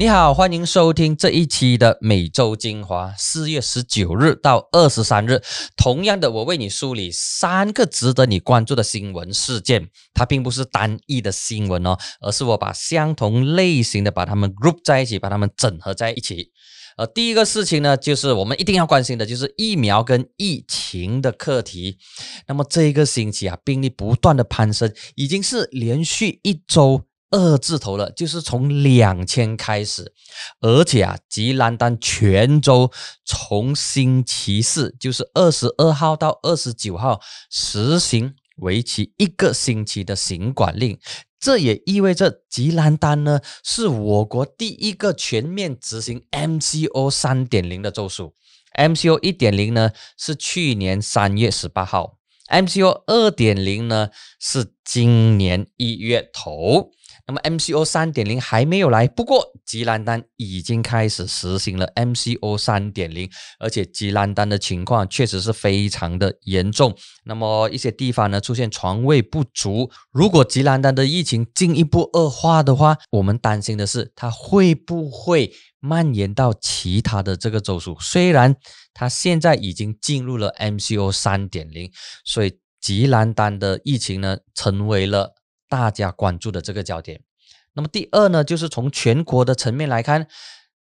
你好，欢迎收听这一期的每周精华，四月十九日到二十三日。同样的，我为你梳理三个值得你关注的新闻事件，它并不是单一的新闻哦，而是我把相同类型的把它们 group 在一起，把它们整合在一起。呃，第一个事情呢，就是我们一定要关心的就是疫苗跟疫情的课题。那么这一个星期啊，病例不断的攀升，已经是连续一周。二字头了，就是从两千开始，而且啊，吉兰丹全州从星期四，就是二十二号到二十九号，实行为期一个星期的行管令。这也意味着吉兰丹呢，是我国第一个全面执行 MCO 三点零的州属。MCO 一点零呢，是去年三月十八号；MCO 二点零呢，是。今年一月头，那么 MCO 三点零还没有来，不过吉兰丹已经开始实行了 MCO 三点零，而且吉兰丹的情况确实是非常的严重。那么一些地方呢出现床位不足，如果吉兰丹的疫情进一步恶化的话，我们担心的是它会不会蔓延到其他的这个州属？虽然它现在已经进入了 MCO 三点零，所以。吉兰丹的疫情呢，成为了大家关注的这个焦点。那么第二呢，就是从全国的层面来看，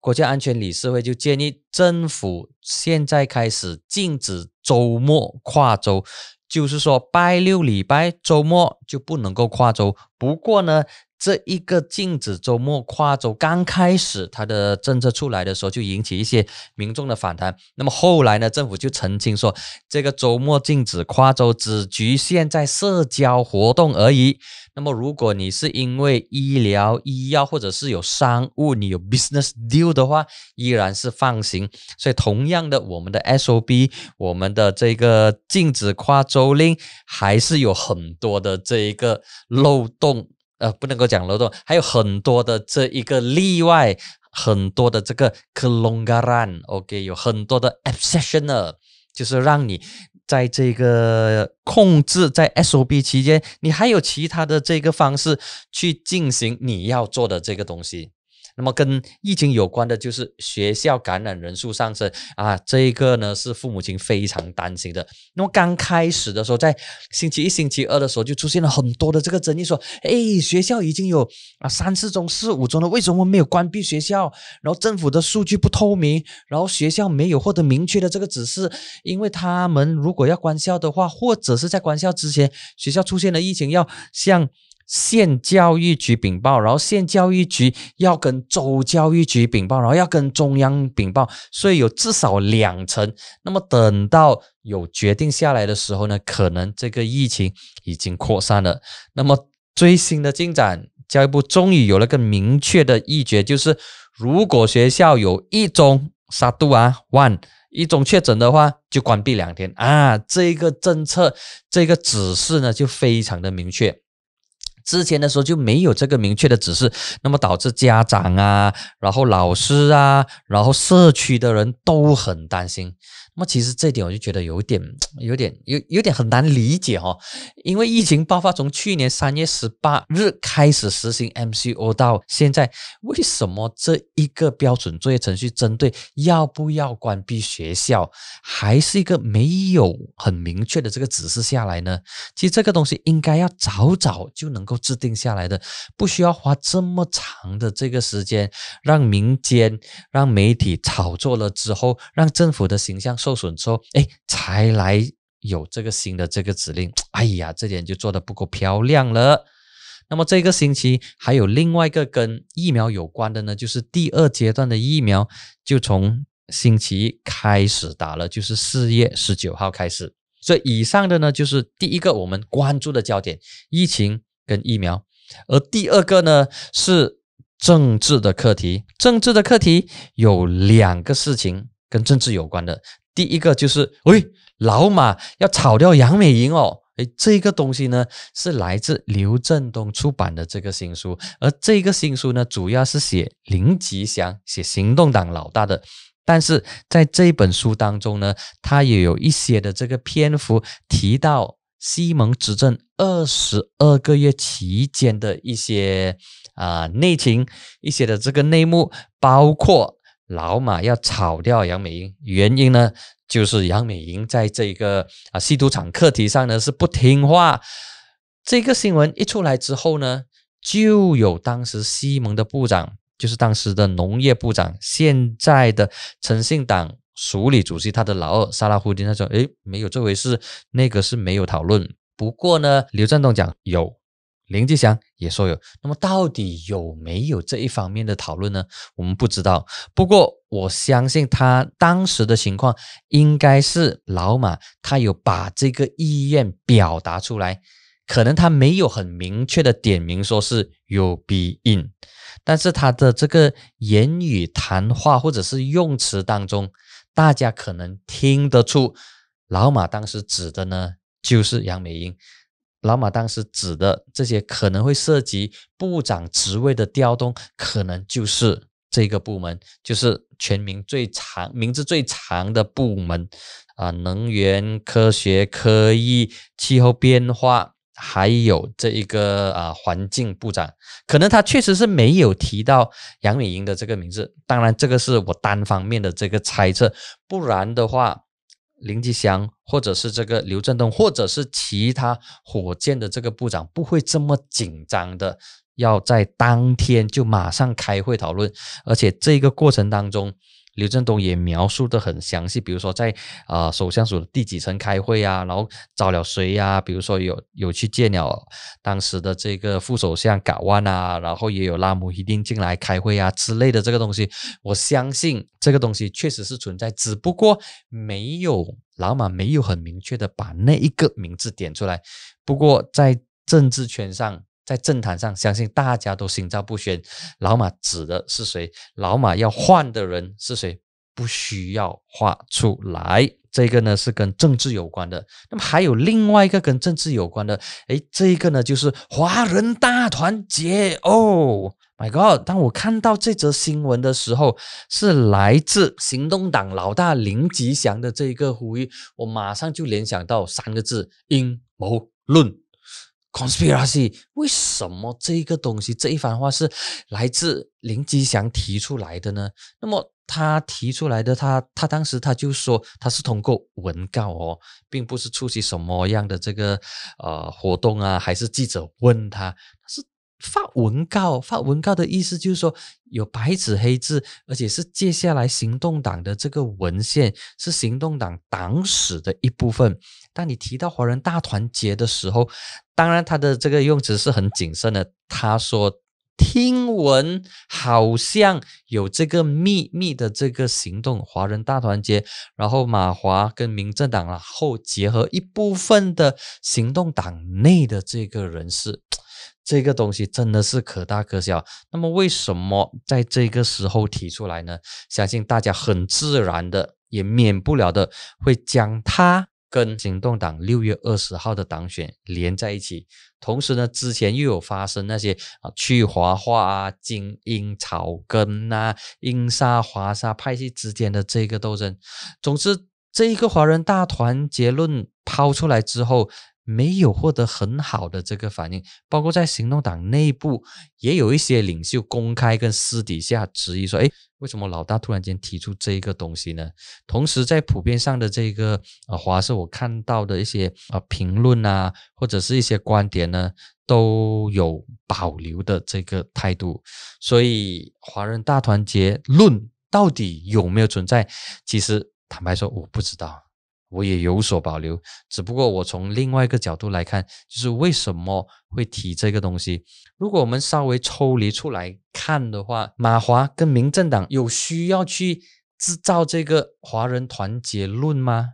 国家安全理事会就建议政府现在开始禁止周末跨州，就是说拜六礼拜周末就不能够跨州。不过呢，这一个禁止周末跨州刚开始，它的政策出来的时候就引起一些民众的反弹。那么后来呢，政府就澄清说，这个周末禁止跨州只局限在社交活动而已。那么如果你是因为医疗医药或者是有商务，你有 business deal 的话，依然是放行。所以同样的，我们的 S O B，我们的这个禁止跨州令还是有很多的这一个漏洞。呃，不能够讲劳动，还有很多的这一个例外，很多的这个 kelongaran，OK，有很多的 o b c e s s i o n a l 就是让你在这个控制在 sob 期间，你还有其他的这个方式去进行你要做的这个东西。那么跟疫情有关的就是学校感染人数上升啊，这一个呢是父母亲非常担心的。那么刚开始的时候，在星期一、星期二的时候就出现了很多的这个争议，说，哎，学校已经有啊三四中、四五中了，为什么没有关闭学校？然后政府的数据不透明，然后学校没有获得明确的这个指示，因为他们如果要关校的话，或者是在关校之前，学校出现了疫情要向。县教育局禀报，然后县教育局要跟州教育局禀报，然后要跟中央禀报，所以有至少两层。那么等到有决定下来的时候呢，可能这个疫情已经扩散了。那么最新的进展，教育部终于有了个明确的意决，就是如果学校有一宗杀毒啊，one 一种确诊的话，就关闭两天啊。这个政策，这个指示呢，就非常的明确。之前的时候就没有这个明确的指示，那么导致家长啊，然后老师啊，然后社区的人都很担心。那么其实这点我就觉得有点、有点、有有点很难理解哦，因为疫情爆发从去年三月十八日开始实行 MCO 到现在，为什么这一个标准作业程序针对要不要关闭学校还是一个没有很明确的这个指示下来呢？其实这个东西应该要早早就能够制定下来的，不需要花这么长的这个时间让民间、让媒体炒作了之后，让政府的形象。受损之后，哎，才来有这个新的这个指令。哎呀，这点就做的不够漂亮了。那么这个星期还有另外一个跟疫苗有关的呢，就是第二阶段的疫苗就从星期一开始打了，就是四月十九号开始。所以以上的呢，就是第一个我们关注的焦点，疫情跟疫苗。而第二个呢，是政治的课题。政治的课题有两个事情跟政治有关的。第一个就是，喂，老马要炒掉杨美莹哦，哎，这个东西呢是来自刘振东出版的这个新书，而这个新书呢主要是写林吉祥、写行动党老大的，但是在这本书当中呢，他也有一些的这个篇幅提到西蒙执政二十二个月期间的一些啊内情、一些的这个内幕，包括。老马要炒掉杨美英，原因呢，就是杨美英在这个啊吸毒场课题上呢是不听话。这个新闻一出来之后呢，就有当时西蒙的部长，就是当时的农业部长，现在的诚信党署理主席他的老二萨拉胡丁，他说：“诶，没有这回事，那个是没有讨论。不过呢，刘振东讲有。”林志祥也说有，那么到底有没有这一方面的讨论呢？我们不知道。不过我相信他当时的情况应该是老马他有把这个意愿表达出来，可能他没有很明确的点名说是有鼻音，但是他的这个言语谈话或者是用词当中，大家可能听得出老马当时指的呢就是杨美英。老马当时指的这些可能会涉及部长职位的调动，可能就是这个部门，就是全民最长、名字最长的部门啊，能源、科学、科技、气候变化，还有这一个啊环境部长，可能他确实是没有提到杨敏英的这个名字。当然，这个是我单方面的这个猜测，不然的话。林吉祥，或者是这个刘振东，或者是其他火箭的这个部长，不会这么紧张的，要在当天就马上开会讨论，而且这个过程当中。刘振东也描述得很详细，比如说在啊首相署的第几层开会啊，然后找了谁呀？比如说有有去见了当时的这个副首相嘎万啊，然后也有拉姆一定进来开会啊之类的这个东西，我相信这个东西确实是存在，只不过没有老马没有很明确的把那一个名字点出来。不过在政治圈上。在政坛上，相信大家都心照不宣，老马指的是谁？老马要换的人是谁？不需要画出来。这个呢是跟政治有关的。那么还有另外一个跟政治有关的，诶，这一个呢就是华人大团结哦，My God！当我看到这则新闻的时候，是来自行动党老大林吉祥的这一个呼吁，我马上就联想到三个字：阴谋论。conspiracy，为什么这个东西这一番话是来自林吉祥提出来的呢？那么他提出来的，他他当时他就说，他是通过文告哦，并不是出席什么样的这个呃活动啊，还是记者问他，他是发文告，发文告的意思就是说有白纸黑字，而且是接下来行动党的这个文献是行动党党史的一部分。当你提到华人大团结的时候，当然他的这个用词是很谨慎的。他说听闻好像有这个秘密的这个行动，华人大团结，然后马华跟民政党了后结合一部分的行动党内的这个人士，这个东西真的是可大可小。那么为什么在这个时候提出来呢？相信大家很自然的，也免不了的会将它跟行动党六月二十号的党选连在一起，同时呢，之前又有发生那些啊，去华化啊、精英草根呐、英沙华沙派系之间的这个斗争。总之，这一个华人大团结论抛出来之后。没有获得很好的这个反应，包括在行动党内部，也有一些领袖公开跟私底下质疑说：“哎，为什么老大突然间提出这个东西呢？”同时，在普遍上的这个啊，华社我看到的一些啊评论啊，或者是一些观点呢，都有保留的这个态度。所以，华人大团结论到底有没有存在？其实，坦白说，我不知道。我也有所保留，只不过我从另外一个角度来看，就是为什么会提这个东西？如果我们稍微抽离出来看的话，马华跟民进党有需要去制造这个华人团结论吗？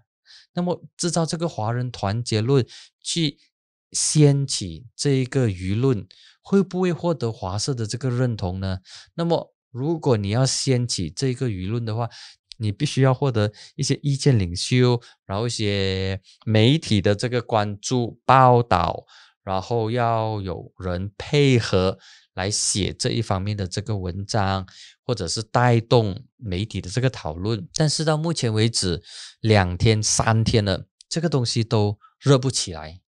那么制造这个华人团结论去掀起这一个舆论，会不会获得华社的这个认同呢？那么如果你要掀起这个舆论的话，你必须要获得一些意见领袖，然后一些媒体的这个关注报道，然后要有人配合来写这一方面的这个文章，或者是带动媒体的这个讨论。但是到目前为止，两天三天了，这个东西都热不起来。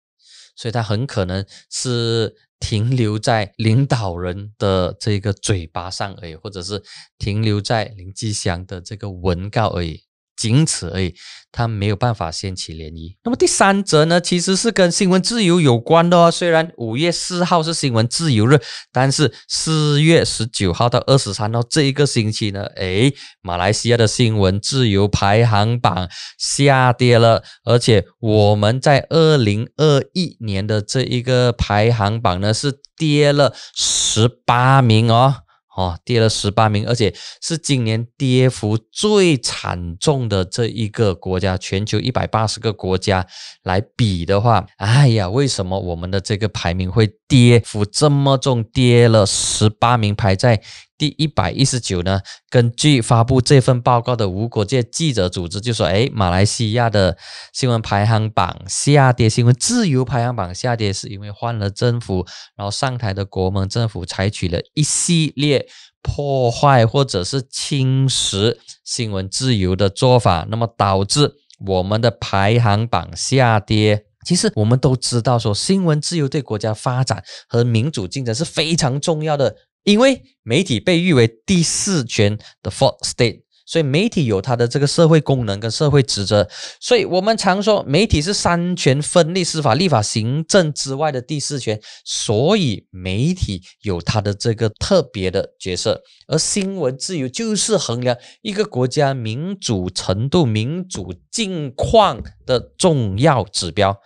所以，他很可能是停留在领导人的这个嘴巴上而已，或者是停留在林志祥的这个文告而已。仅此而已，它没有办法掀起涟漪。那么第三则呢，其实是跟新闻自由有关的。哦。虽然五月四号是新闻自由日，但是四月十九号到二十三号这一个星期呢，诶，马来西亚的新闻自由排行榜下跌了，而且我们在二零二一年的这一个排行榜呢是跌了十八名哦。哦，跌了十八名，而且是今年跌幅最惨重的这一个国家。全球一百八十个国家来比的话，哎呀，为什么我们的这个排名会跌幅这么重？跌了十八名，排在。第一百一十九呢？根据发布这份报告的无国界记者组织就说：“哎，马来西亚的新闻排行榜下跌，新闻自由排行榜下跌，是因为换了政府，然后上台的国盟政府采取了一系列破坏或者是侵蚀新闻自由的做法，那么导致我们的排行榜下跌。其实我们都知道，说新闻自由对国家发展和民主进程是非常重要的。”因为媒体被誉为第四权的 fourth state），所以媒体有它的这个社会功能跟社会职责。所以我们常说，媒体是三权分立——司法、立法、行政之外的第四权。所以，媒体有它的这个特别的角色。而新闻自由就是衡量一个国家民主程度、民主境况的重要指标。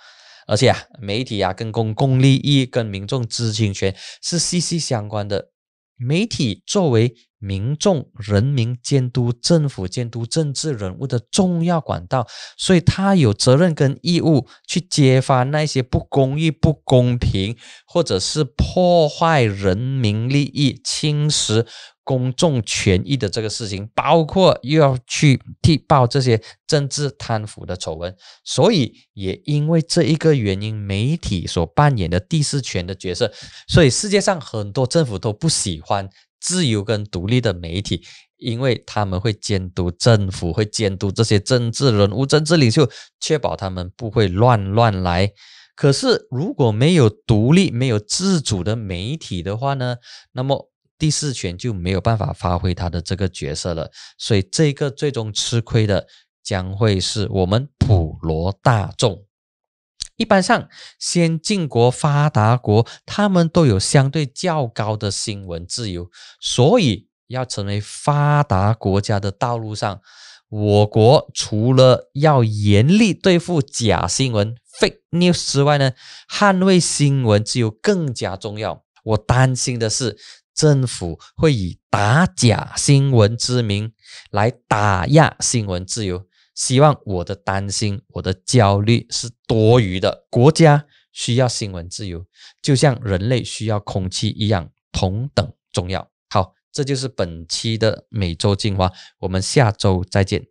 而且啊，媒体啊，跟公共利益、跟民众知情权是息息相关的。媒体作为。民众、人民监督政府、监督政治人物的重要管道，所以他有责任跟义务去揭发那些不公义、不公平，或者是破坏人民利益、侵蚀公众权益的这个事情，包括又要去替报这些政治贪腐的丑闻。所以也因为这一个原因，媒体所扮演的第四权的角色，所以世界上很多政府都不喜欢。自由跟独立的媒体，因为他们会监督政府，会监督这些政治人物、政治领袖，确保他们不会乱乱来。可是如果没有独立、没有自主的媒体的话呢？那么第四权就没有办法发挥他的这个角色了。所以这个最终吃亏的将会是我们普罗大众。一般上，先进国、发达国他们都有相对较高的新闻自由。所以，要成为发达国家的道路上，我国除了要严厉对付假新闻 （fake news） 之外呢，捍卫新闻自由更加重要。我担心的是，政府会以打假新闻之名来打压新闻自由。希望我的担心、我的焦虑是多余的。国家需要新闻自由，就像人类需要空气一样同等重要。好，这就是本期的每周精华，我们下周再见。